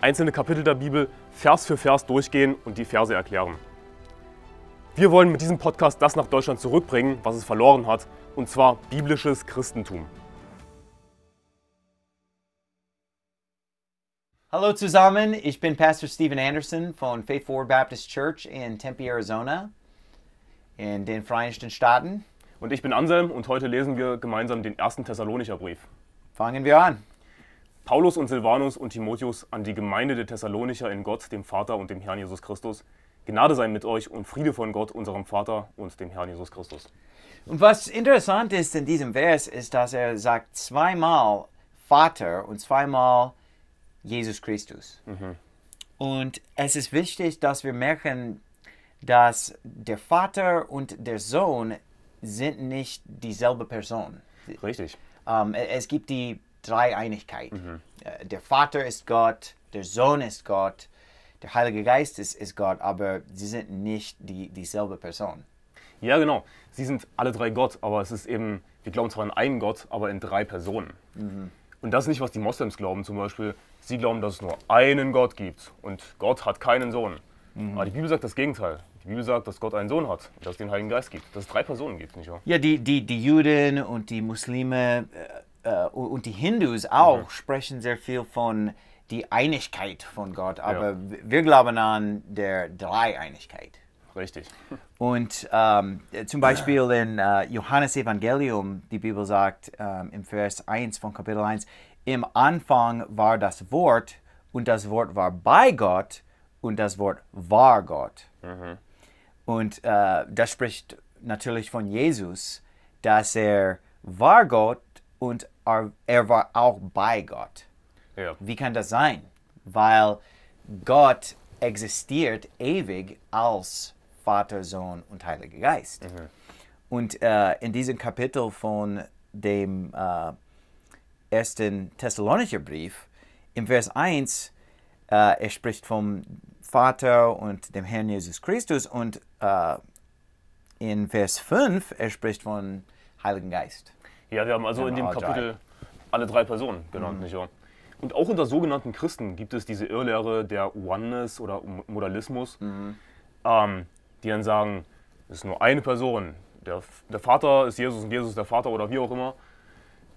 einzelne Kapitel der Bibel Vers für Vers durchgehen und die Verse erklären. Wir wollen mit diesem Podcast das nach Deutschland zurückbringen, was es verloren hat, und zwar biblisches Christentum. Hallo zusammen, ich bin Pastor Steven Anderson von Faith Forward Baptist Church in Tempe, Arizona, in den Vereinigten Staaten. Und ich bin Anselm und heute lesen wir gemeinsam den ersten Thessalonicher Brief. Fangen wir an. Paulus und Silvanus und Timotheus an die Gemeinde der Thessalonicher in Gott, dem Vater und dem Herrn Jesus Christus. Gnade sei mit euch und Friede von Gott, unserem Vater und dem Herrn Jesus Christus. Und was interessant ist in diesem Vers, ist, dass er sagt zweimal Vater und zweimal Jesus Christus. Mhm. Und es ist wichtig, dass wir merken, dass der Vater und der Sohn sind nicht dieselbe Person. Richtig. Ähm, e, es gibt die Dreieinigkeit. Mhm. Äh, der Vater ist Gott, der Sohn ist Gott, der Heilige Geist ist, ist Gott, aber sie sind nicht die, dieselbe Person. Ja, genau. Sie sind alle drei Gott, aber es ist eben, wir glauben zwar an einen Gott, aber in drei Personen. Mhm. Und das ist nicht, was die Moslems glauben zum Beispiel. Sie glauben, dass es nur einen Gott gibt und Gott hat keinen Sohn. Mhm. Aber die Bibel sagt das Gegenteil. Die Bibel sagt, dass Gott einen Sohn hat, dass es den Heiligen Geist gibt, dass es drei Personen gibt, nicht wahr? Ja, die, die, die Juden und die Muslime äh, äh, und die Hindus auch mhm. sprechen sehr viel von die Einigkeit von Gott, aber ja. wir glauben an der Dreieinigkeit. Richtig. Und ähm, zum Beispiel in äh, Johannes Evangelium, die Bibel sagt ähm, im Vers 1 von Kapitel 1, im Anfang war das Wort und das Wort war bei Gott und das Wort war Gott. Mhm. Und äh, das spricht natürlich von Jesus, dass er war Gott und er war auch bei Gott. Ja. Wie kann das sein? Weil Gott existiert ewig als Vater, Sohn und Heiliger Geist. Mhm. Und äh, in diesem Kapitel von dem äh, ersten Thessalonicher Brief, im Vers 1, äh, er spricht vom Vater und dem Herrn Jesus Christus und äh, in Vers 5, er spricht von Heiligen Geist. Ja, wir haben also in dem Kapitel alle drei Personen genannt, mhm. nicht wahr? Und auch unter sogenannten Christen gibt es diese Irrlehre der Oneness oder Modalismus, mhm. ähm, die dann sagen, es ist nur eine Person, der, der Vater ist Jesus und Jesus ist der Vater oder wie auch immer.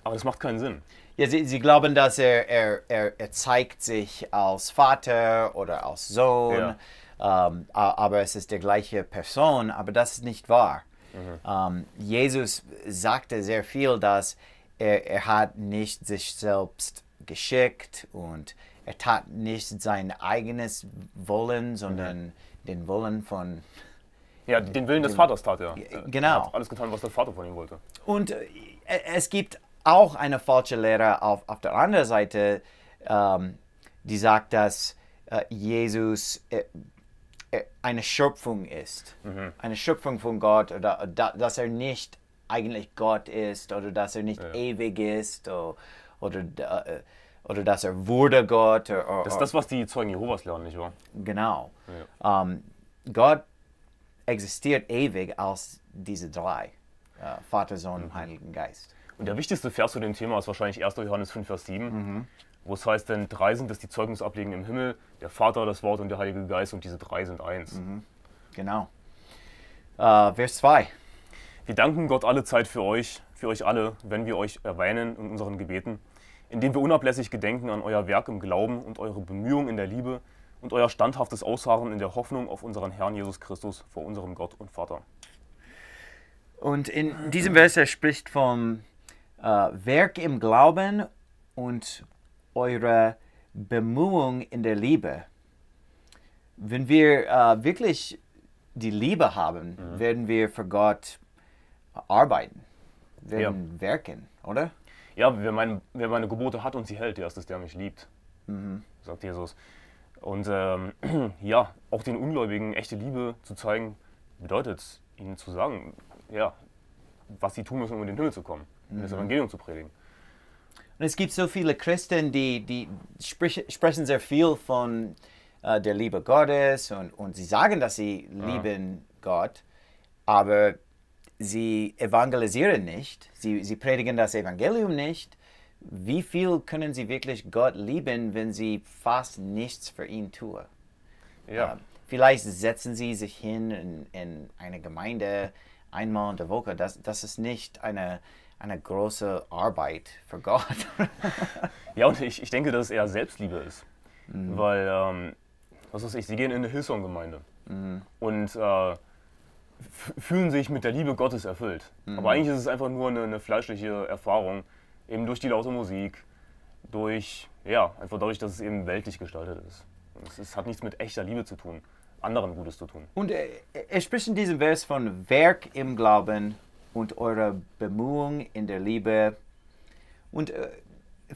Aber das macht keinen Sinn. Ja, sie, sie glauben, dass er, er, er, er zeigt sich als Vater oder als Sohn, ja. ähm, aber es ist der gleiche Person, aber das ist nicht wahr. Mhm. Um, Jesus sagte sehr viel, dass er, er hat nicht sich selbst geschickt und er tat nicht sein eigenes Wollen, sondern mhm. den Wollen von ja, den Willen des Vaters tat er. Genau. Er hat alles getan, was der Vater von ihm wollte. Und äh, es gibt auch eine falsche Lehre auf, auf der anderen Seite, ähm, die sagt, dass äh, Jesus äh, eine Schöpfung ist. Mhm. Eine Schöpfung von Gott oder dass er nicht eigentlich Gott ist oder dass er nicht ja. ewig ist oder, oder, äh, oder dass er wurde Gott. Oder, oder, das ist das, was die Zeugen Jehovas lernen, nicht wahr? Genau. Ja. Um, ähm, Gott existiert ewig als diese drei, äh, Vater, Sohn mhm. und Heiligen Geist. Und der wichtigste Vers zu dem Thema ist wahrscheinlich 1. Johannes 5, Vers 7. Mhm wo es heißt, denn drei sind es, die Zeugnis ablegen im Himmel, der Vater, das Wort und der Heilige Geist und diese drei sind eins. Mhm. Genau. Uh, Vers 2. Wir danken Gott alle Zeit für euch, für euch alle, wenn wir euch erwähnen in unseren Gebeten, indem wir unablässig gedenken an euer Werk im Glauben und eure Bemühungen in der Liebe und euer standhaftes Ausharren in der Hoffnung auf unseren Herrn Jesus Christus vor unserem Gott und Vater. Und in diesem Vers er spricht vom äh, Werk im Glauben und eure Bemühung in der Liebe. Wenn wir äh, wirklich die Liebe haben, mhm. werden wir für Gott arbeiten, werden ja. wirken, oder? Ja, wer meine, wer meine, Gebote hat und sie hält, der ist es, der mich liebt, mhm. sagt Jesus. Und ähm, ja, auch den Ungläubigen echte Liebe zu zeigen, bedeutet ihnen zu sagen, ja, was sie tun müssen, um in den Himmel zu kommen, mhm. das Evangelium zu predigen. Und es gibt so viele Christen, die, die sprich, sprechen sehr viel von äh, der Liebe Gottes und, und sie sagen, dass sie ja. Ah. lieben Gott, aber sie evangelisieren nicht, sie, sie predigen das Evangelium nicht. Wie viel können sie wirklich Gott lieben, wenn sie fast nichts für ihn tun? Ja. Ähm, vielleicht setzen sie sich hin in, in eine Gemeinde einmal in der Woche. Das, das ist nicht eine eine große Arbeit für Gott. ja, und ich, ich denke, dass es eher Selbstliebe ist. Mhm. Weil, ähm, was weiß ich, sie gehen in eine Hillsong-Gemeinde mhm. und äh, fühlen sich mit der Liebe Gottes erfüllt. Mhm. Aber eigentlich ist es einfach nur eine, eine, fleischliche Erfahrung, eben durch die laute Musik, durch, ja, einfach dadurch, dass es eben weltlich gestaltet ist. Es, es hat nichts mit echter Liebe zu tun, anderen Gutes zu tun. Und er, äh, äh, er spricht in diesem Vers von Werk im Glauben und eure Bemühung in der Liebe. Und äh,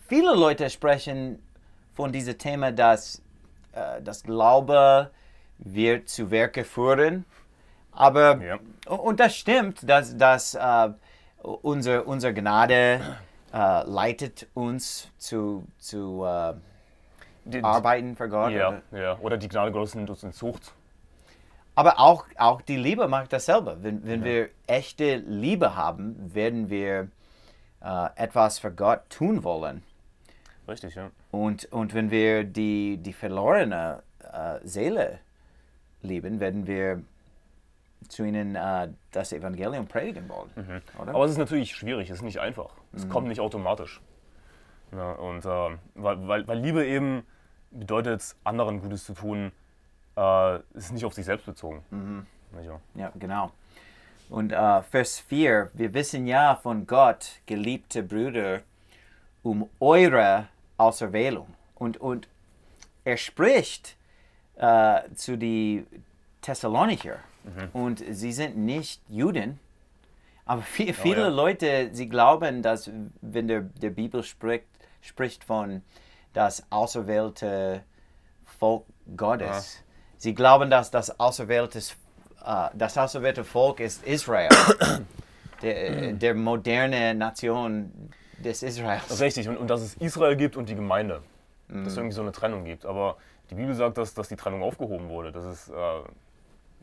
viele Leute sprechen von diesem Thema, dass äh, das Glaube wird zu Werke führen. Aber, ja. und das stimmt, dass, dass äh, unsere, unsere Gnade äh, leitet uns zu, zu äh, die, Arbeiten für Gott. Ja, oder? ja, oder die Gnade Gottes nimmt uns in Zucht. Aber auch, auch die Liebe macht dasselbe. Wenn, wenn ja. wir echte Liebe haben, werden wir äh, etwas für Gott tun wollen. Richtig, ja. Und, und wenn wir die, die verlorene äh, Seele lieben, werden wir zu ihnen äh, das Evangelium predigen wollen. Mhm. Aber es ist natürlich schwierig, es ist nicht einfach. Es mhm. kommt nicht automatisch. Ja, und äh, weil, weil, weil Liebe eben bedeutet, anderen Gutes zu tun, äh, ist nicht auf sich selbst bezogen. Mhm. Ja. genau. Und äh, Vers 4, wir wissen ja von Gott, geliebte Brüder, um eure Auserwählung. Und, und er spricht äh, zu den Thessalonicher. Mhm. Und sie sind nicht Juden. Aber viel, oh, viele oh, ja. Leute, sie glauben, dass wenn der, der Bibel spricht, spricht von das auserwählte Volk Gottes, ja. Sie glauben, dass das auserwählte, äh, das auserwählte Volk ist Israel, der, äh, der moderne Nation des Israels. Richtig, und, und dass es Israel gibt und die Gemeinde. Mhm. Dass es irgendwie so eine Trennung gibt. Aber die Bibel sagt, dass, dass die Trennung aufgehoben wurde. Das ist. Äh,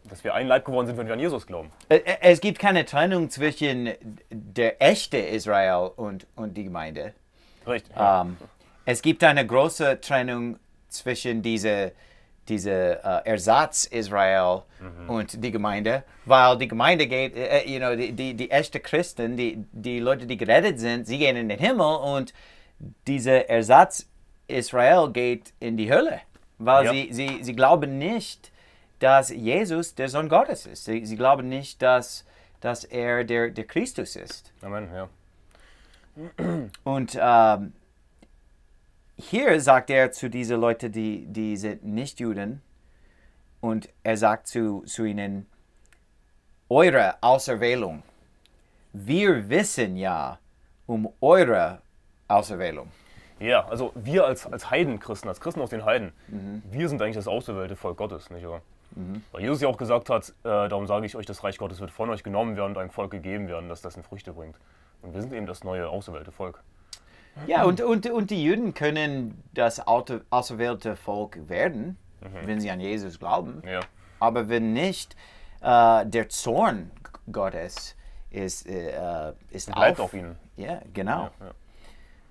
dass wir ein Leib geworden sind, wenn wir an Jesus glauben. Äh, äh, es gibt keine Trennung zwischen der echte Israel und, und die Gemeinde. Richtig. Ähm, es gibt eine große Trennung zwischen diese diese äh, Ersatz Israel mhm. und die Gemeinde, weil die Gemeinde geht, äh, äh, you know, die, die, die echte Christen, die, die Leute, die gerettet sind, sie gehen in den Himmel und diese Ersatz Israel geht in die Hölle, weil ja. sie, sie, sie glauben nicht, dass Jesus der Sohn Gottes ist. Sie, sie glauben nicht, dass, dass er der, der Christus ist. Amen, ja. Und ähm, hier sagt er zu diesen Leuten, die, die sind nicht Juden, und er sagt zu, zu ihnen, eure Auserwählung. Wir wissen ja um eure Auserwählung. Ja, also wir als, als Heidenchristen, als Christen aus den Heiden, mhm. wir sind eigentlich das auserwählte Volk Gottes, nicht wahr? Mhm. Weil Jesus ja auch gesagt hat, äh, darum sage ich euch, das Reich Gottes wird von euch genommen werden und einem Volk gegeben werden, dass das in Früchte bringt. Und wir sind eben das neue auserwählte Volk. Ja, und, und, und die Juden können das auserwählte Volk werden, mhm. wenn sie an Jesus glauben. Ja. Aber wenn nicht, äh, der Zorn Gottes ist, äh, äh ist Bleibt auf, auf ihnen. Ja, genau. Ja,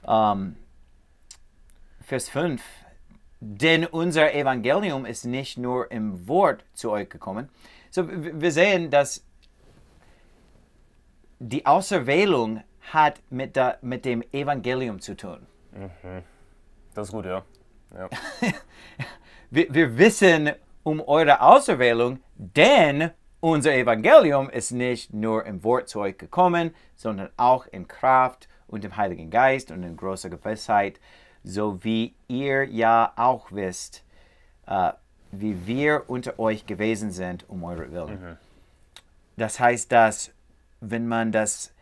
ja. Ähm, Vers 5. Denn unser Evangelium ist nicht nur im Wort zu euch gekommen. So, wir sehen, dass die Auserwählung hat mit, der, mit dem Evangelium zu tun. Mhm. Das ist gut, ja. ja. wir, wir wissen um eure Auserwählung, denn unser Evangelium ist nicht nur im Wortzeug gekommen, sondern auch in Kraft und im Heiligen Geist und in großer Gewissheit, so wie ihr ja auch wisst, äh, wie wir unter euch gewesen sind um eure Willen. Mhm. Das heißt, dass wenn man das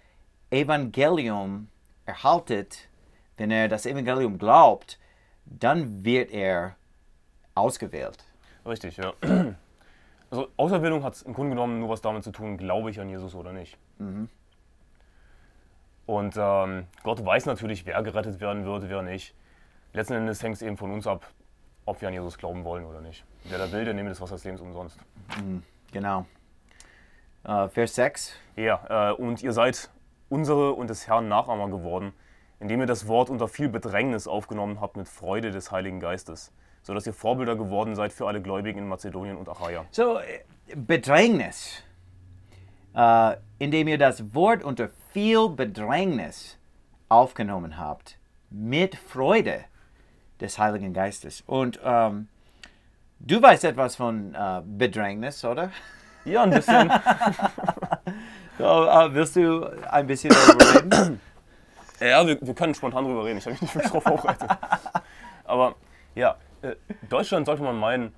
Evangelium erhaltet, wenn er das Evangelium glaubt, dann wird er ausgewählt. Richtig, ja. Also Auserwählung hat im Grunde genommen nur was damit zu tun, glaube ich an Jesus oder nicht. Mhm. Und ähm, Gott weiß natürlich, wer gerettet werden wird, wer nicht. Letzten Endes hängt es eben von uns ab, ob wir an Jesus glauben wollen oder nicht. Wer da will, der nimmt das Wasser des Lebens umsonst. Mhm, genau. Uh, Vers 6. Ja, äh, und ihr seid unsere und des Herrn Nachahmer geworden, indem ihr das Wort unter viel Bedrängnis aufgenommen habt mit Freude des Heiligen Geistes, so dass ihr Vorbilder geworden seid für alle Gläubigen in Mazedonien und Achaia. So, Bedrängnis. Uh, indem ihr das Wort unter viel Bedrängnis aufgenommen habt mit Freude des Heiligen Geistes. Und um, ähm, du weißt etwas von uh, Bedrängnis, oder? Ja, ein bisschen. Ja, äh, wirst du ein bisschen darüber reden? Ja, wir, wir, können spontan darüber reden. Ich habe mich nicht wirklich drauf vorbereitet. Aber ja, äh, Deutschland sollte man meinen,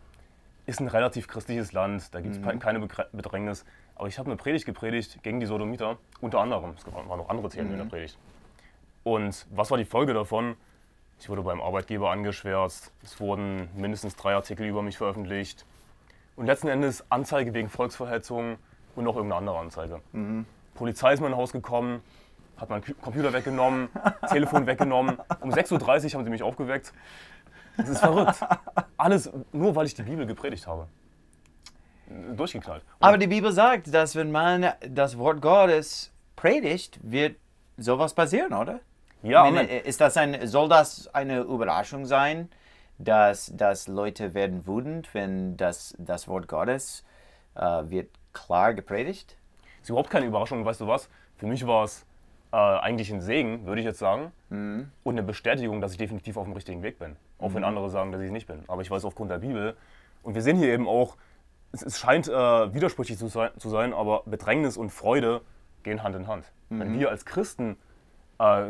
ist ein relativ christliches Land. Da gibt es mhm. keine Bedrängnis. Aber ich habe eine Predigt gepredigt gegen die Sodomiter, unter anderem. Es waren noch andere Themen mhm. in der mhm. Predigt. Und was war die Folge davon? Ich wurde beim Arbeitgeber angeschwärzt. Es wurden mindestens drei Artikel über mich veröffentlicht. Und letzten Endes Anzeige wegen Volksverhetzung und noch irgendeine andere Anzeige. Mhm. Polizei ist mir in Haus gekommen, hat meinen Computer weggenommen, Telefon weggenommen. Um 6.30 Uhr haben sie mich aufgeweckt. Das ist verrückt. Alles nur, weil ich die Bibel gepredigt habe. Durchgeknallt. Und Aber die Bibel sagt, dass wenn man das Wort Gottes predigt, wird sowas passieren, oder? Ja. Meine, ist das ein, soll das eine Überraschung sein, dass, dass Leute werden wütend, wenn das, das Wort Gottes äh, wird klar gepredigt? Das ist überhaupt keine Überraschung, weißt du was? Für mich war es äh, eigentlich ein Segen, würde ich jetzt sagen. Mhm. Und eine Bestätigung, dass ich definitiv auf dem richtigen Weg bin. Auch mhm. wenn andere sagen, dass ich es nicht bin. Aber ich weiß aufgrund der Bibel. Und wir sehen hier eben auch, es, es scheint äh, widersprüchlich zu sein, zu sein, aber Bedrängnis und Freude gehen Hand in Hand. Mhm. Wenn wir als Christen äh,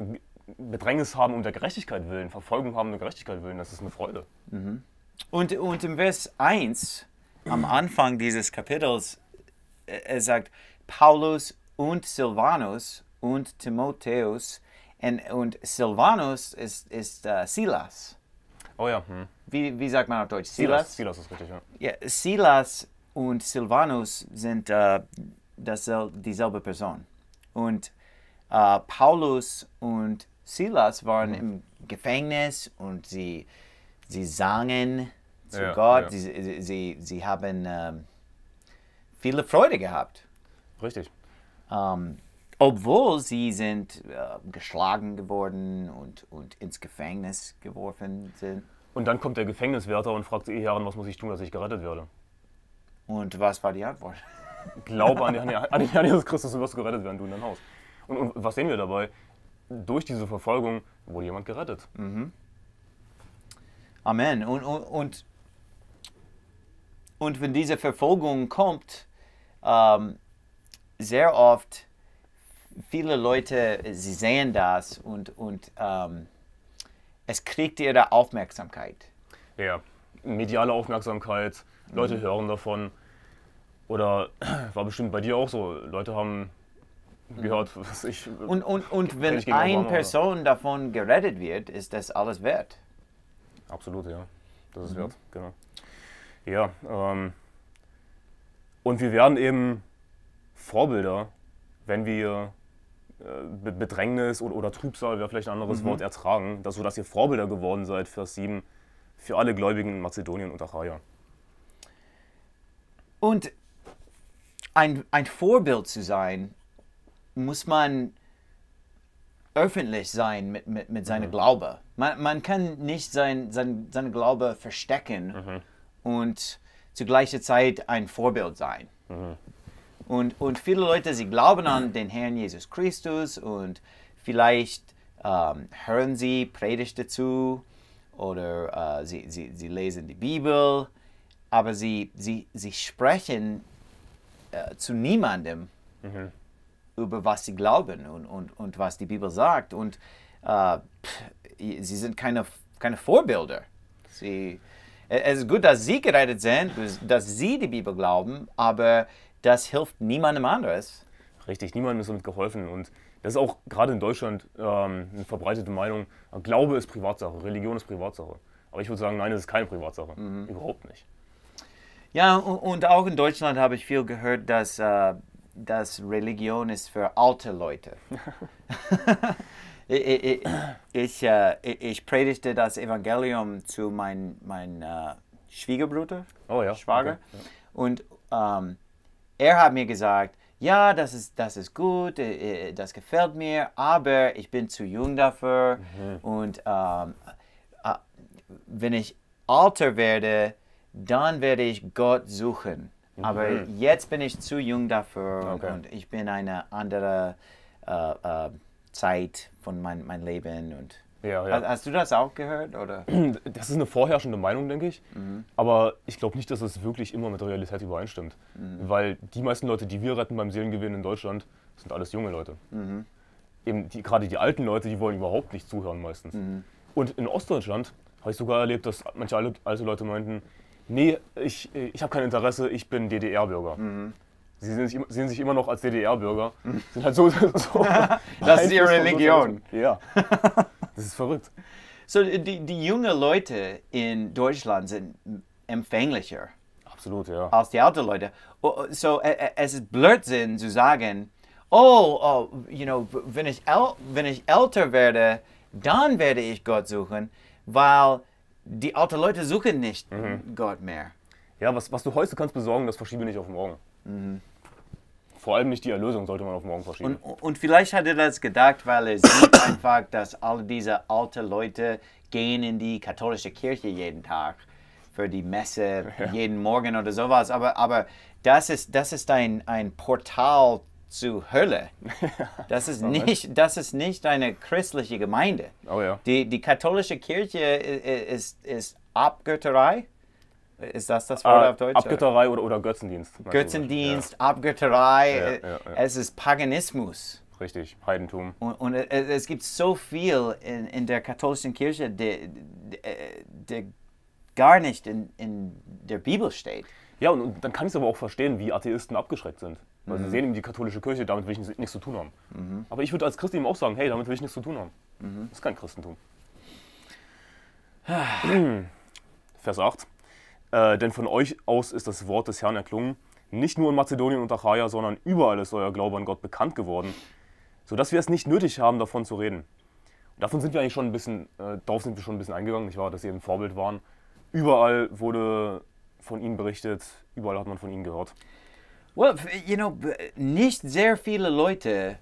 Bedrängnis haben um der Gerechtigkeit willen, Verfolgung haben um der Gerechtigkeit willen, das ist eine Freude. Mhm. Und, und im Vers 1, am Anfang dieses Kapitels, äh, er sagt Paulus und Silvanus und Timotheus und, und Silvanus ist, ist uh, Silas. Oh ja. Hm. Wie, wie sagt man auf Deutsch? Silas? Silas, ist richtig, ja. ja. Silas und Silvanus sind uh, äh, dasselbe, dieselbe Person. Und uh, Paulus und Silas waren mhm. im Gefängnis und sie, sie sangen zu ja, Gott. Ja. Sie, sie, sie haben ähm, viele Freude gehabt. Richtig. Ähm, obwohl sie sind äh, geschlagen geworden und, und ins Gefängnis geworfen sind. Und dann kommt der Gefängniswärter und fragt sie Herren, was muss ich tun, dass ich gerettet werde? Und was war die Antwort? Glaube an, an den Herrn Jesus Christus du wirst gerettet werden, du in dein Haus. Und, und, was sehen wir dabei? Durch diese Verfolgung wurde jemand gerettet. Mhm. Amen. Und, und, und, und wenn diese Verfolgung kommt, ähm, sehr oft viele Leute, sie sehen das und, und ähm, es kriegt ihre Aufmerksamkeit. Ja, mediale Aufmerksamkeit, Leute mhm. hören davon. Oder war bestimmt bei dir auch so, Leute haben gehört, mhm. was ich. Und, und, und wenn eine Obama, Person oder? davon gerettet wird, ist das alles wert. Absolut, ja. Das ist mhm. wert, genau. Ja, ähm, und wir werden eben Vorbilder, wenn wir äh, Bedrängnis oder, oder Trübsal wäre vielleicht ein anderes mhm. Wort ertragen, dass, sodass ihr Vorbilder geworden seid, Vers 7, für alle Gläubigen in Mazedonien und Achaia. Und ein, ein Vorbild zu sein, muss man öffentlich sein mit, mit, mit seinem mhm. Glaube. Man, man kann nicht sein, sein, seinen Glaube verstecken mhm. und zu gleicher Zeit ein Vorbild sein. Mhm. Und, und viele Leute, sie glauben an den Herrn Jesus Christus und vielleicht ähm, hören sie Predigt dazu oder äh, sie, sie, sie lesen die Bibel, aber sie, sie, sie sprechen äh, zu niemandem mhm. über was sie glauben und, und, und was die Bibel sagt. Und äh, pff, sie sind keine, keine Vorbilder. Sie, es ist gut, dass Sie gerettet sind, dass Sie die Bibel glauben, aber das hilft niemandem anderes. Richtig, niemandem ist damit geholfen. Und das ist auch gerade in Deutschland ähm, eine verbreitete Meinung. Glaube ist Privatsache, Religion ist Privatsache. Aber ich würde sagen, nein, es ist keine Privatsache. Mhm. Überhaupt nicht. Ja, und auch in Deutschland habe ich viel gehört, dass, äh, dass Religion ist für alte Leute. Ich, ich, äh, ich, predigte das Evangelium zu meinem mein, äh, Schwiegerbruder, oh, ja. Schwager. Okay. Und ähm, er hat mir gesagt, ja, das ist, das ist gut, äh, das gefällt mir, aber ich bin zu jung dafür. Mhm. Und ähm, wenn ich alter werde, dann werde ich Gott suchen. Mhm. Aber jetzt bin ich zu jung dafür okay. und ich bin eine andere äh, äh, Zeit von meinem mein Leben und ja, ja. Hast, du das auch gehört? Oder? Das ist eine vorherrschende Meinung, denke ich. Mhm. Aber ich glaube nicht, dass es wirklich immer mit der Realität übereinstimmt. Mhm. Weil die meisten Leute, die wir retten beim Seelengewinn in Deutschland, sind alles junge Leute. Mhm. die, gerade die alten Leute, die wollen überhaupt nicht zuhören meistens. Mhm. Und in Ostdeutschland habe ich sogar erlebt, dass manche alte Leute meinten, nee, ich, ich habe kein Interesse, ich bin DDR-Bürger. Mhm. Sie sehen sich, sehen sich immer noch als DDR-Bürger. Sind halt so, so das ist ihre Religion. Ja. Das ist verrückt. So, die, die jungen Leute in Deutschland sind empfänglicher. Absolut, ja. Als die alten Leute. Oh, oh, so, es ist Blödsinn zu sagen, oh, oh you know, wenn ich, wenn ich älter werde, dann werde ich Gott suchen, weil die alten Leute suchen nicht mhm. Gott mehr. Ja, was, was du heute kannst besorgen, das verschiebe nicht auf morgen. Mhm. Vor allem nicht die Erlösung sollte man auf morgen verschieben. Und, und vielleicht hat er das gedacht, weil er sieht einfach, dass all diese alten Leute gehen in die katholische Kirche jeden Tag für die Messe ja. jeden Morgen oder sowas. Aber, aber das ist, das ist ein, ein Portal zu Hölle. Das ist, nicht, das ist nicht eine christliche Gemeinde. Oh ja. die, die katholische Kirche ist, ist, ist Abgötterei. Ist das das Wort ah, auf Deutsch? Abgötterei oder, oder Götzendienst. Götzendienst, ja. Abgötterei. Äh, ja, ja, es ist Paganismus. Richtig, Heidentum. Und, und es, äh, es, gibt so viel in, in der katholischen Kirche, der, der gar nicht in, in der Bibel steht. Ja, und, und dann kann ich es aber auch verstehen, wie Atheisten abgeschreckt sind. Weil mhm. sie sehen eben die katholische Kirche, damit will ich nichts zu tun haben. Mhm. Aber ich würde als Christ eben auch sagen, hey, damit will ich nichts zu tun haben. Mhm. Das ist kein Christentum. Vers 8. Äh, denn von euch aus ist das Wort des Herrn erklungen. Nicht nur in Mazedonien und Achaia, sondern überall ist euer Glaube an Gott bekannt geworden, sodass wir es nicht nötig haben, davon zu reden. Und davon sind wir eigentlich schon ein bisschen, äh, darauf sind wir schon ein bisschen eingegangen, nicht wahr, dass sie eben Vorbild waren. Überall wurde von ihnen berichtet, überall hat man von ihnen gehört. Well, you know, nicht sehr viele Leute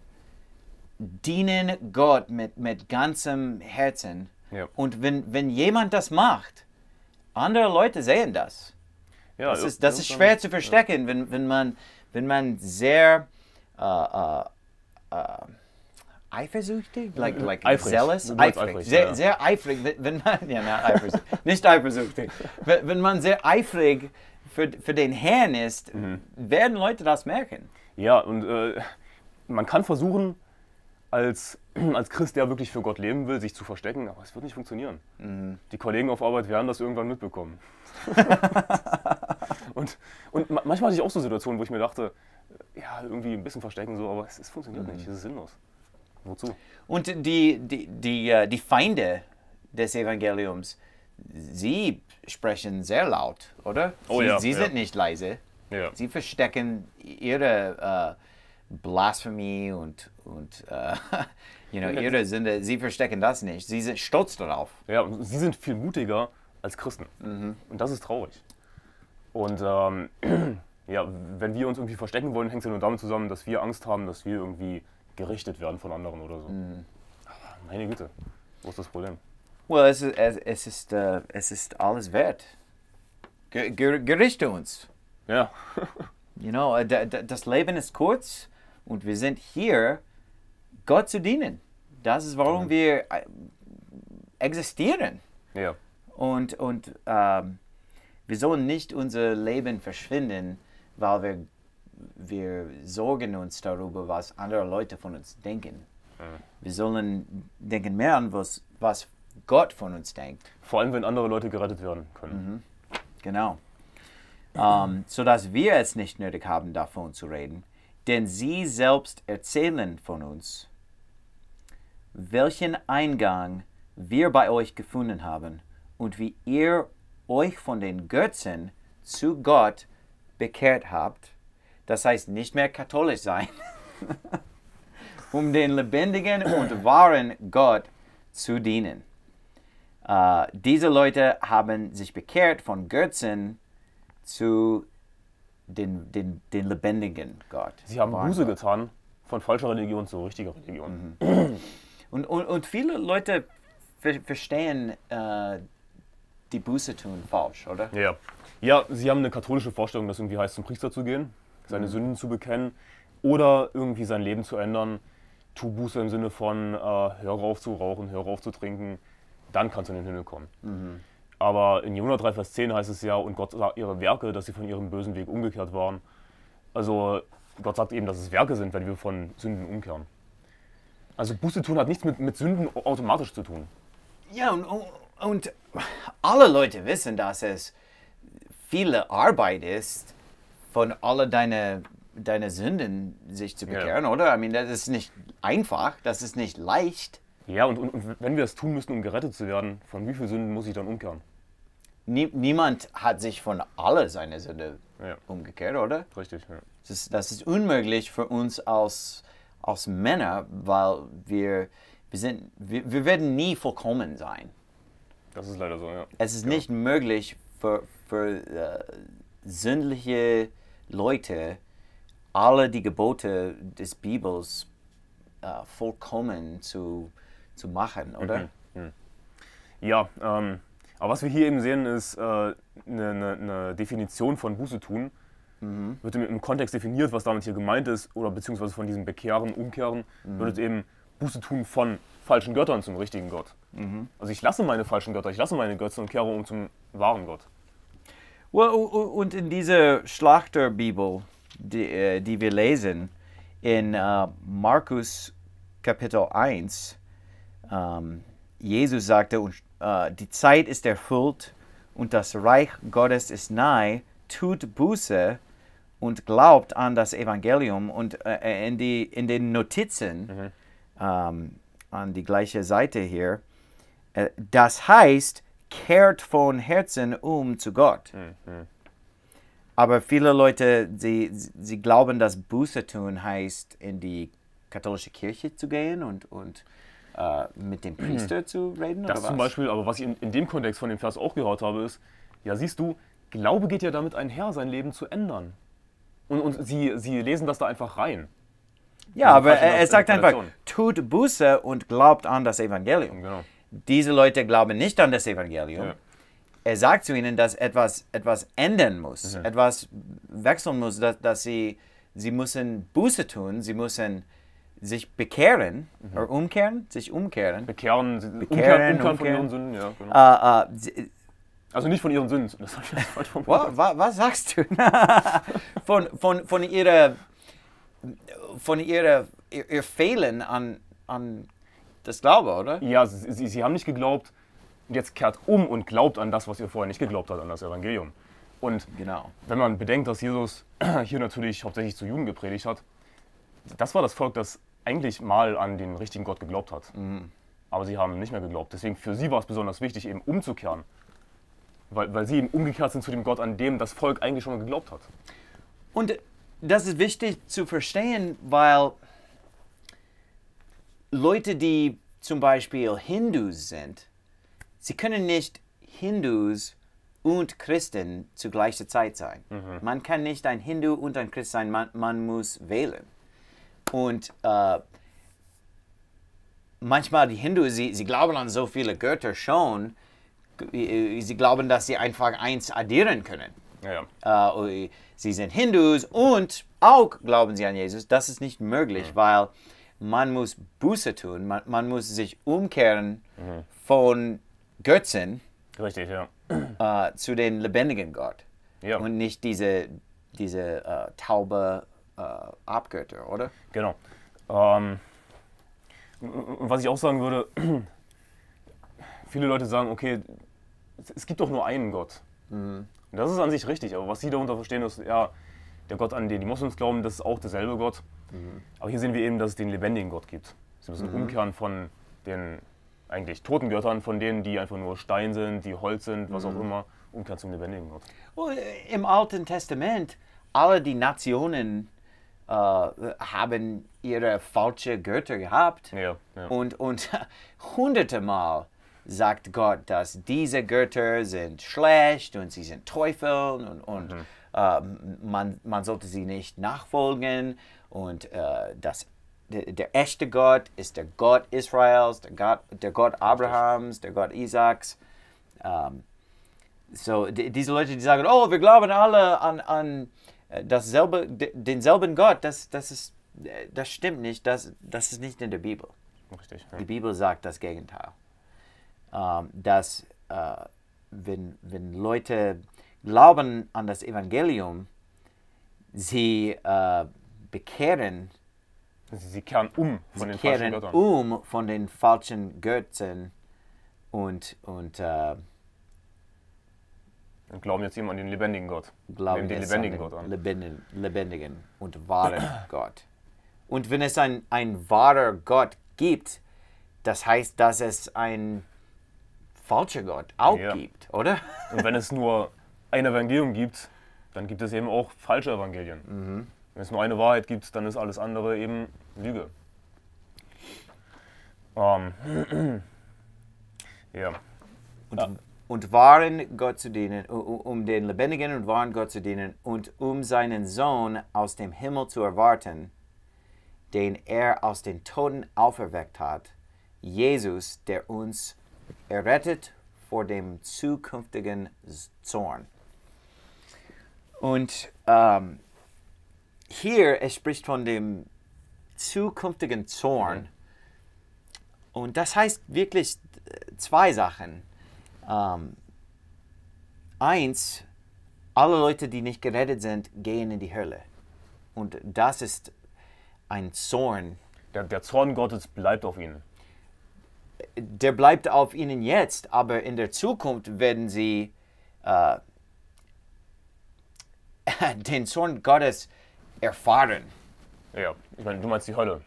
dienen Gott mit, mit ganzem Herzen. Ja. Und wenn, wenn jemand das macht, andere Leute sehen das. Ja, das ist, das ist schwer zu verstecken, ja. wenn, wenn, man, wenn man sehr äh, äh, äh eifersüchtig, like, like eifrig. zealous, eifrig, eifrig sehr, ja. sehr, eifrig, wenn man, ja, eifersüchtig, nicht eifersüchtig, wenn man sehr eifrig für, für den Herrn ist, mhm. werden Leute das merken. Ja, und äh, man kann versuchen, als als Christ, der wirklich für Gott leben will, sich zu verstecken, aber es wird nicht funktionieren. Mhm. Die Kollegen auf Arbeit werden das irgendwann mitbekommen. und, und manchmal hatte ich auch so Situationen, wo ich mir dachte, äh, ja, irgendwie ein bisschen verstecken, so, aber es, es funktioniert mhm. nicht, es ist sinnlos. Wozu? Und die, die, die, äh, die Feinde des Evangeliums, sie sprechen sehr laut, oder? Oh, sie, ja, sie sind ja. nicht leise. Ja. Sie verstecken ihre äh, Blasphemie und, und äh, You know, ihre Sünde, äh, sie verstecken das nicht. Sie sind stolz darauf. Ja, und sie sind viel mutiger als Christen. Mhm. Und das ist traurig. Und ähm, ja, wenn wir uns irgendwie verstecken wollen, hängt es ja nur damit zusammen, dass wir Angst haben, dass wir irgendwie gerichtet werden von anderen oder so. Mhm. Meine Güte, wo ist das Problem? Well, es ist, es ist, äh, es ist alles wert. Ger ger gerichte uns. Ja. you know, äh, das Leben ist kurz und wir sind hier, Gott zu dienen. Das ist, warum mhm. wir äh, existieren. Ja. Und, und ähm, wir sollen nicht unser Leben verschwinden, weil wir, wir sorgen uns darüber, was andere Leute von uns denken. Mhm. Wir sollen denken mehr an, was, was Gott von uns denkt. Vor allem, wenn andere Leute gerettet werden können. Mhm. Genau. Ähm, sodass wir es nicht nötig haben, davon zu reden, denn sie selbst erzählen von uns, welchen Eingang wir bei euch gefunden haben und wie ihr euch von den Götzen zu Gott bekehrt habt, das heißt nicht mehr katholisch sein, um den lebendigen und wahren Gott zu dienen. Uh, diese Leute haben sich bekehrt von Götzen zu den, den, den lebendigen Gott. Sie haben Buße getan von falscher Religion zu richtiger Religion. Mhm. Und, und, und viele Leute ver verstehen äh, die Buße tun falsch, oder? Ja. ja, sie haben eine katholische Vorstellung, dass irgendwie heißt, zum Priester zu gehen, seine mhm. Sünden zu bekennen oder irgendwie sein Leben zu ändern. Tu Buße im Sinne von, äh, hör auf zu rauchen, hör auf zu trinken, dann kannst du in den Himmel kommen. Mhm. Aber in Jonah 3, Vers 10 heißt es ja, und Gott sagt ihre Werke, dass sie von ihrem bösen Weg umgekehrt waren. Also Gott sagt eben, dass es Werke sind, wenn wir von Sünden umkehren. Also Buße tun hat nichts mit, mit Sünden automatisch zu tun. Ja, und, und alle Leute wissen, dass es viele Arbeit ist, von alle deine, deine Sünden sich zu bekehren, ja. oder? Ich meine, das ist nicht einfach, das ist nicht leicht. Ja, und, und, und wenn wir es tun müssen, um gerettet zu werden, von wie vielen Sünden muss ich dann umkehren? Nie, niemand hat sich von alle seine Sünde ja. umgekehrt, oder? Richtig, ja. Das ist, das ist unmöglich für uns als als Männer, weil wir, wir, sind, wir, wir werden nie vollkommen sein. Das ist leider so, ja. Es ist ja. nicht möglich für, für äh, sündliche Leute, alle die Gebote des Bibels äh, vollkommen zu, zu machen, oder? Mhm. Mhm. Ja, ähm, aber was wir hier eben sehen, ist eine äh, ne, ne, ne Definition von Buße tun, mhm. wird im, Kontext definiert, was damit hier gemeint ist, oder beziehungsweise von diesem Bekehren, Umkehren, mhm. wird eben Buße tun von falschen Göttern zum richtigen Gott. Mhm. Also ich lasse meine falschen Götter, ich lasse meine Götzen und kehre um zum wahren Gott. Und in dieser Schlachterbibel, die, äh, die wir lesen, in uh, Markus Kapitel 1, um, ähm, Jesus sagte, uh, die Zeit ist erfüllt und das Reich Gottes ist nahe, tut Buße und glaubt an das Evangelium und äh, äh, in, die, in den Notizen mhm. ähm, an die gleiche Seite hier, äh, das heißt, kehrt von Herzen um zu Gott. Mhm. Aber viele Leute, sie, sie glauben, dass Buße tun heißt, in die katholische Kirche zu gehen und, und äh, mit dem Priester mhm. zu reden. Das zum was? Beispiel, aber was ich in, in dem Kontext von dem Vers auch gehört habe, ist, ja siehst du, Glaube geht ja damit einher, sein Leben zu ändern. Und, und sie, sie lesen das da einfach rein. Ja, aber er, er sagt einfach, tut Buße und glaubt an das Evangelium. Genau. Diese Leute glauben nicht an das Evangelium. Ja. Er sagt zu ihnen, dass etwas, etwas ändern muss, mhm. etwas wechseln muss, dass, dass sie, sie müssen Buße tun, sie müssen sich bekehren mhm. oder äh, umkehren, sich umkehren. Bekehren, bekehren umkehren, umkehren, umkehren von ihren Sünden, ja. Genau. Uh, uh, also nicht von ihren Sünden. Das ich jetzt falsch was, was sagst du? von, von, von ihrer, von ihrer ihr, Fehlen an, an das Glaube, oder? Ja, sie, sie, sie haben nicht geglaubt und jetzt kehrt um und glaubt an das, was ihr vorher nicht geglaubt habt, an das Evangelium. Und genau. wenn man bedenkt, dass Jesus hier natürlich hauptsächlich zu Juden gepredigt hat, das war das Volk, das eigentlich mal an den richtigen Gott geglaubt hat. Mhm. Aber sie haben nicht mehr geglaubt. Deswegen für sie war es besonders wichtig, eben umzukehren. Weil, weil sie eben umgekehrt sind zu dem Gott, an dem das Volk eigentlich schon mal geglaubt hat. Und das ist wichtig zu verstehen, weil Leute, die zum Beispiel Hindus sind, sie können nicht Hindus und Christen zu gleicher Zeit sein. Mhm. Man kann nicht ein Hindu und ein Christ sein, man, man muss wählen. Und äh, manchmal die Hindus, sie, sie glauben an so viele Götter schon, äh, sie glauben, dass sie einfach eins addieren können. Ja. Äh, sie sind Hindus und auch glauben sie an Jesus. Das ist nicht möglich, mhm. weil man muss Buße tun, man, man muss sich umkehren mhm. von Götzen Richtig, ja. äh, zu dem lebendigen Gott ja. und nicht diese, diese äh, taube äh, Abgötter, oder? Genau. Ähm, was ich auch sagen würde, viele Leute sagen, okay, es gibt doch nur einen Gott. Mhm. Und das ist an sich richtig, aber was sie darunter verstehen, ist, ja, der Gott, an den die Moslems glauben, das ist auch derselbe Gott. Mhm. Aber hier sehen wir eben, dass es den lebendigen Gott gibt. Sie müssen mhm. umkehren von den eigentlich toten Göttern, von denen, die einfach nur Stein sind, die Holz sind, was mhm. auch immer, umkehren zum lebendigen Gott. Well, Im Alten Testament, alle die Nationen äh, haben ihre falsche Götter gehabt. Ja, ja. Und, und hunderte Mal sagt Gott, dass diese Götter sind schlecht und sie sind Teufel und, und mhm. äh, man, man sollte sie nicht nachfolgen und äh, das der, der, echte Gott ist der Gott Israels, der Gott, der Gott Abrahams, der Gott Isaaks. Ähm, so, die, diese Leute, die sagen, oh, wir glauben alle an, an äh, dasselbe, denselben Gott, das, das, ist, äh, das stimmt nicht, das, das ist nicht in der Bibel. Richtig. Ja. Die Bibel sagt das Gegenteil. Ähm, dass äh, wenn, wenn Leute glauben an das Evangelium, sie äh, bekehren, sie kehren um von, sie den, kehren falschen um von den falschen Götzen und, und äh, und glauben jetzt immer an den lebendigen Gott. Glauben den lebendigen Gott an. Lebendigen, lebendigen und wahren Gott. Und wenn es ein, ein wahrer Gott gibt, das heißt, dass es ein falscher Gott auch ja. gibt, oder? Und wenn es nur ein Evangelium gibt, dann gibt es eben auch falsche Evangelien. Mhm. Wenn es nur eine Wahrheit gibt, dann ist alles andere eben Lüge. Ähm. ja. Und, ja. und wahren Gott zu dienen, um den lebendigen und wahren Gott zu dienen und um seinen Sohn aus dem Himmel zu erwarten, den er aus den Toten auferweckt hat, Jesus, der uns errettet vor dem zukünftigen Zorn. Und ähm, hier, es spricht von dem zukünftigen Zorn. Und das heißt wirklich äh, zwei Sachen. Ähm, eins, alle Leute, die nicht gerettet sind, gehen in die Hölle. Und das ist ein Zorn. Der, der Zorn Gottes bleibt auf ihnen der bleibt auf ihnen jetzt, aber in der Zukunft werden sie äh, den Zorn Gottes erfahren. Ja, ich meine, du meinst die Hölle.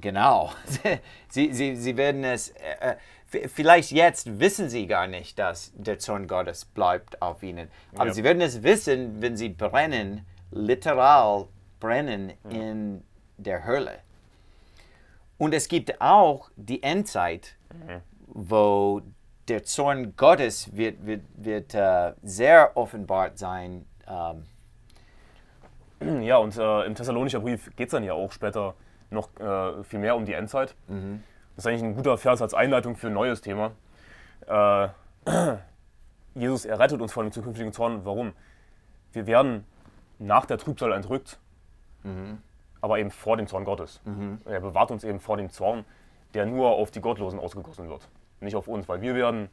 Genau. sie, sie, sie werden es, äh, äh vielleicht jetzt wissen sie gar nicht, dass der Zorn Gottes bleibt auf ihnen. Aber ja. sie werden es wissen, wenn sie brennen, literal brennen ja. Mhm. in der Hölle. Und es gibt auch die Endzeit, mhm. wo der Zorn Gottes wird, wird, wird äh, sehr offenbart sein. Ähm. Ja, und äh, im Thessalonischer Brief geht es dann ja auch später noch äh, viel mehr um die Endzeit. Mhm. Das ist eigentlich ein guter Vers als Einleitung für ein neues Thema. Äh, Jesus errettet uns vor dem zukünftigen Zorn. Warum? Wir werden nach der Trübsal entrückt. Mhm aber eben vor dem Zorn Gottes. Mhm. Er bewahrt uns eben vor dem Zorn, der nur auf die Gottlosen ausgegossen wird. Nicht auf uns, weil wir werden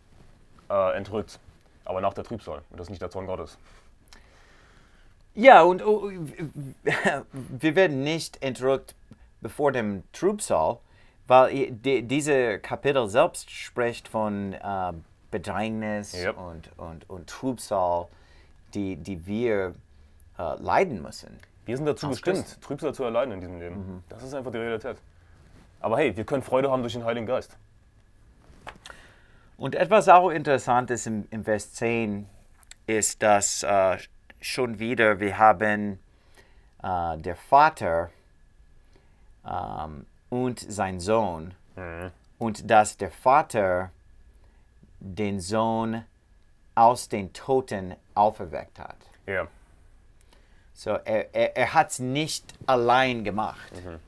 äh, entrückt, aber nach der Trübsal. Und das ist nicht der Zorn Gottes. Ja, und oh, wir werden nicht entrückt bevor dem Trübsal, weil die, diese Kapitel selbst spricht von äh, Bedrängnis yep. und, und, und Trübsal, die, die wir äh, leiden müssen. Wir sind dazu bestimmt, Trübsal zu erleiden in diesem Leben. Mhm. Das ist einfach die Realität. Aber hey, wir können Freude haben durch den Heiligen Geist. Und etwas auch Interessantes im, im Vers 10 ist, dass äh, schon wieder wir haben äh, der Vater ähm, und sein Sohn mhm. und dass der Vater den Sohn aus den Toten auferweckt hat. Ja. Yeah. So, er, er, er hat es nicht allein gemacht. Mhm.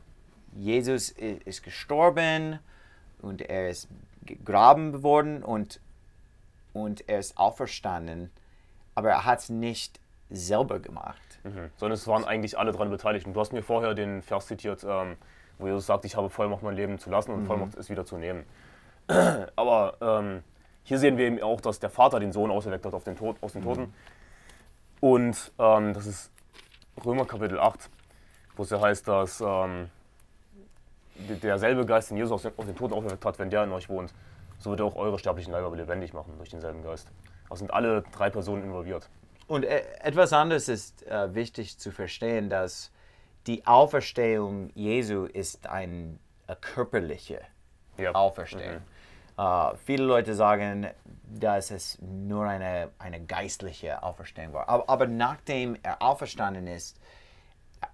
Jesus ist, gestorben und er ist gegraben worden und, und er ist auferstanden, aber er hat es nicht selber gemacht. Mhm. Sondern es waren eigentlich alle daran beteiligt. Und du hast mir vorher den Vers zitiert, ähm, wo Jesus sagt, ich habe Vollmacht, mein Leben zu lassen und mhm. Vollmacht, es wieder zu nehmen. aber ähm, hier sehen wir eben auch, dass der Vater den Sohn auserweckt hat auf den Tod, aus den Toten. Mhm. Und ähm, dass es Römer Kapitel 8, wo es ja heißt, dass ähm, derselbe Geist, den Jesus aus den, aus den Toten auferweckt hat, wenn der in euch wohnt, so wird er auch eure sterblichen Leiber lebendig machen durch denselben Geist. Also sind alle drei Personen involviert. Und äh, etwas anderes ist äh, wichtig zu verstehen, dass die Auferstehung Jesu ist eine körperliche ja. Auferstehung. Mhm. Uh, viele Leute sagen, dass es nur eine, eine geistliche Auferstehung war. Aber, aber, nachdem er auferstanden ist,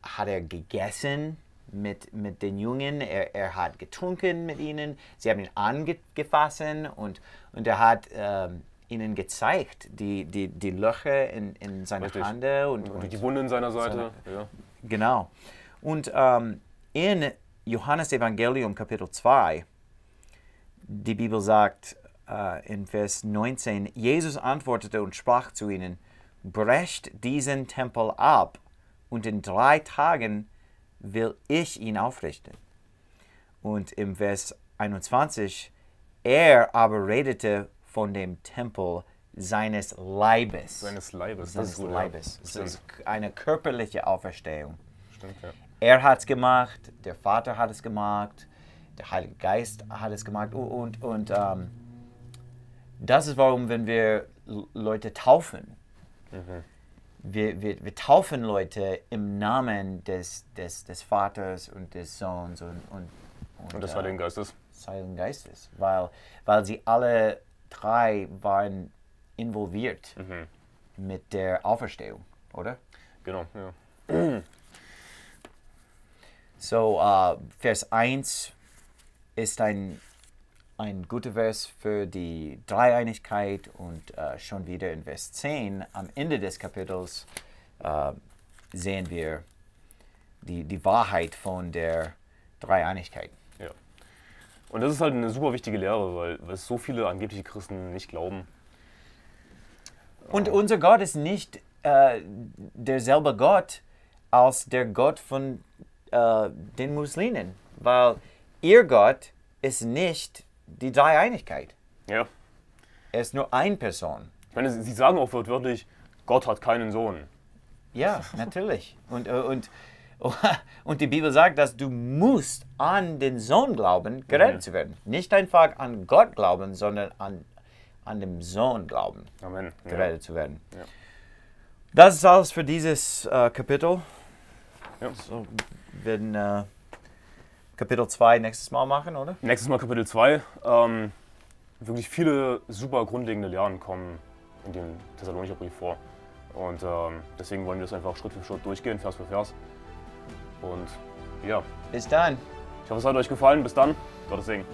hat er gegessen mit, mit den Jungen, er, er hat getrunken mit ihnen, sie haben ihn angefasst und, und er hat ähm, ihnen gezeigt, die, die, die Löcher in, in seiner Hand und, und, und, die Wunden in seiner Seite. Seine, ja. Genau. Und ähm, in Johannes Evangelium Kapitel 2, die Bibel sagt äh, in Vers 19, Jesus antwortete und sprach zu ihnen, brecht diesen Tempel ab und in drei Tagen will ich ihn aufrichten. Und im Vers 21, er aber redete von dem Tempel seines Leibes. Seines Leibes. Seines das ist Leibes. Das ist eine körperliche Auferstehung. Stimmt, ja. Er hat es gemacht, der Vater hat es gemacht, der Heilige Geist hat es gemacht und, und ähm, das ist warum, wenn wir Leute taufen, mhm. wir, wir, wir, taufen Leute im Namen des, des, des Vaters und des Sohns und, und, und, und des Heiligen Geistes. Äh, des Heiligen Geistes, weil, weil sie alle drei waren involviert mhm. mit der Auferstehung, oder? Genau, ja. So, uh, Vers 1 ist ein, ein guter Vers für die Dreieinigkeit und äh, schon wieder in Vers 10 am Ende des Kapitels äh, sehen wir die, die Wahrheit von der Dreieinigkeit. Ja. Und das ist halt eine super wichtige Lehre, weil, weil so viele angebliche Christen nicht glauben. Und unser Gott ist nicht äh, derselbe Gott als der Gott von äh, den Muslimen, weil ihr Gott ist nicht die Dreieinigkeit. Ja. Er ist nur eine Person. Ich meine, sie sagen auch wortwörtlich, Gott hat keinen Sohn. Ja, natürlich. Und, äh, und, und die Bibel sagt, dass du musst an den Sohn glauben, gerettet zu werden. Nicht einfach an Gott glauben, sondern an, an den Sohn glauben, Amen. gerettet ja. zu werden. Ja. Das ist alles für dieses äh, Kapitel. Ja. So, wenn, äh, Kapitel 2 nächstes Mal machen, oder? Nächstes Mal Kapitel 2. Ähm, wirklich viele super grundlegende Lehren kommen in dem Thessalonicher Brief vor. Und ähm, deswegen wollen wir das einfach Schritt für Schritt durchgehen, Vers für Vers. Und ja. Bis dann. Ich hoffe, es hat euch gefallen. Bis dann. Gottes Segen.